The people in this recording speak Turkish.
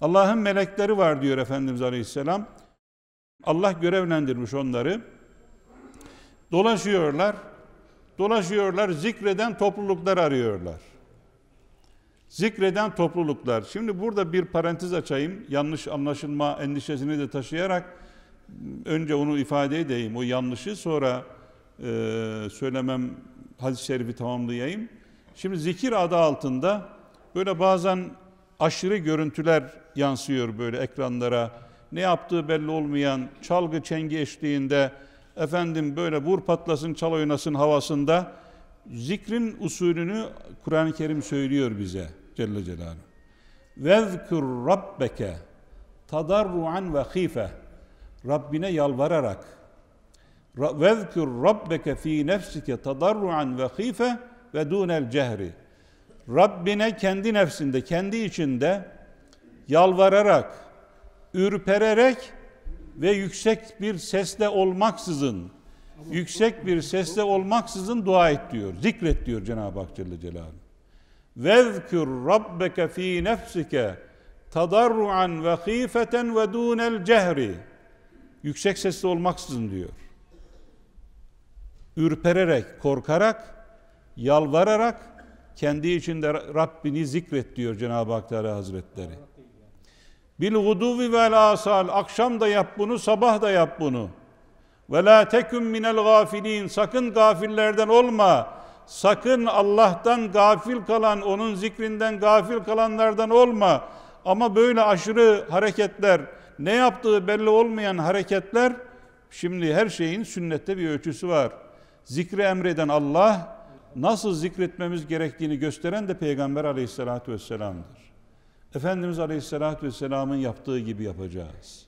Allah'ın melekleri var diyor Efendimiz Aleyhisselam. Allah görevlendirmiş onları. Dolaşıyorlar. Dolaşıyorlar, zikreden topluluklar arıyorlar. Zikreden topluluklar. Şimdi burada bir parantez açayım. Yanlış anlaşılma endişesini de taşıyarak önce onu ifade edeyim. O yanlışı sonra e, söylemem hadis-i şerifi tamamlayayım. Şimdi zikir adı altında böyle bazen aşırı görüntüler yansıyor böyle ekranlara. Ne yaptığı belli olmayan çalgı çengi eşliğinde efendim böyle vur patlasın çal oynasın havasında zikrin usulünü Kur'an-ı Kerim söylüyor bize Celle Celaluhu. Vezkur rabbeke tadarruan ve hife Rabbine yalvararak vezkur rabbeke fi nefsike tadarruan ve hife ve dunel cehri Rabbine kendi nefsinde, kendi içinde yalvararak, ürpererek ve yüksek bir sesle olmaksızın yüksek bir sesle olmaksızın dua et diyor. Zikret diyor Cenab-ı Hak Celle Celaluhu. Vezkür rabbeke fi nefsike tadarruan ve hifeten ve dunel cehri. Yüksek sesle olmaksızın diyor. Ürpererek, korkarak, yalvararak kendi içinde Rabbini zikret diyor Cenab-ı Hak Teala Hazretleri. Bil guduvi vel asal. Akşam da yap bunu, sabah da yap bunu. Ve la tekun minel gafilin. Sakın gafillerden olma. Sakın Allah'tan gafil kalan, onun zikrinden gafil kalanlardan olma. Ama böyle aşırı hareketler, ne yaptığı belli olmayan hareketler, şimdi her şeyin sünnette bir ölçüsü var. Zikri emreden Allah, nasıl zikretmemiz gerektiğini gösteren de Peygamber aleyhissalatü vesselam'dır. Efendimiz Aleyhisselatü Vesselam'ın yaptığı gibi yapacağız.